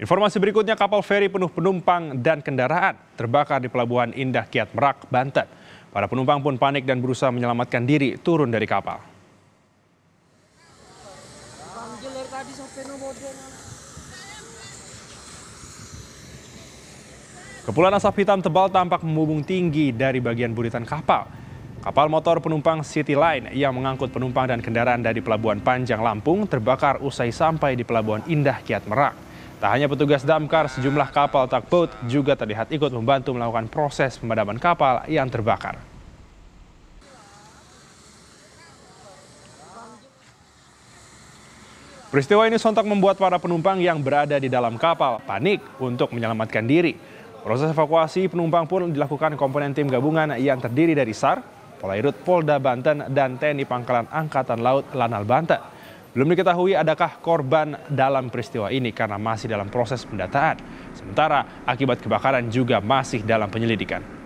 Informasi berikutnya kapal feri penuh penumpang dan kendaraan terbakar di Pelabuhan Indah Kiat Merak, Banten. Para penumpang pun panik dan berusaha menyelamatkan diri turun dari kapal. Kepulan asap hitam tebal tampak memubung tinggi dari bagian buritan kapal. Kapal motor penumpang City Line yang mengangkut penumpang dan kendaraan dari Pelabuhan Panjang Lampung terbakar usai sampai di Pelabuhan Indah Kiat Merak. Tak hanya petugas damkar, sejumlah kapal takboat juga terlihat ikut membantu melakukan proses pemadaman kapal yang terbakar. Peristiwa ini sontak membuat para penumpang yang berada di dalam kapal panik untuk menyelamatkan diri. Proses evakuasi penumpang pun dilakukan komponen tim gabungan yang terdiri dari SAR, Polairut Polda Banten, dan TNI Pangkalan Angkatan Laut Lanal Banten. Belum diketahui adakah korban dalam peristiwa ini karena masih dalam proses pendataan. Sementara akibat kebakaran juga masih dalam penyelidikan.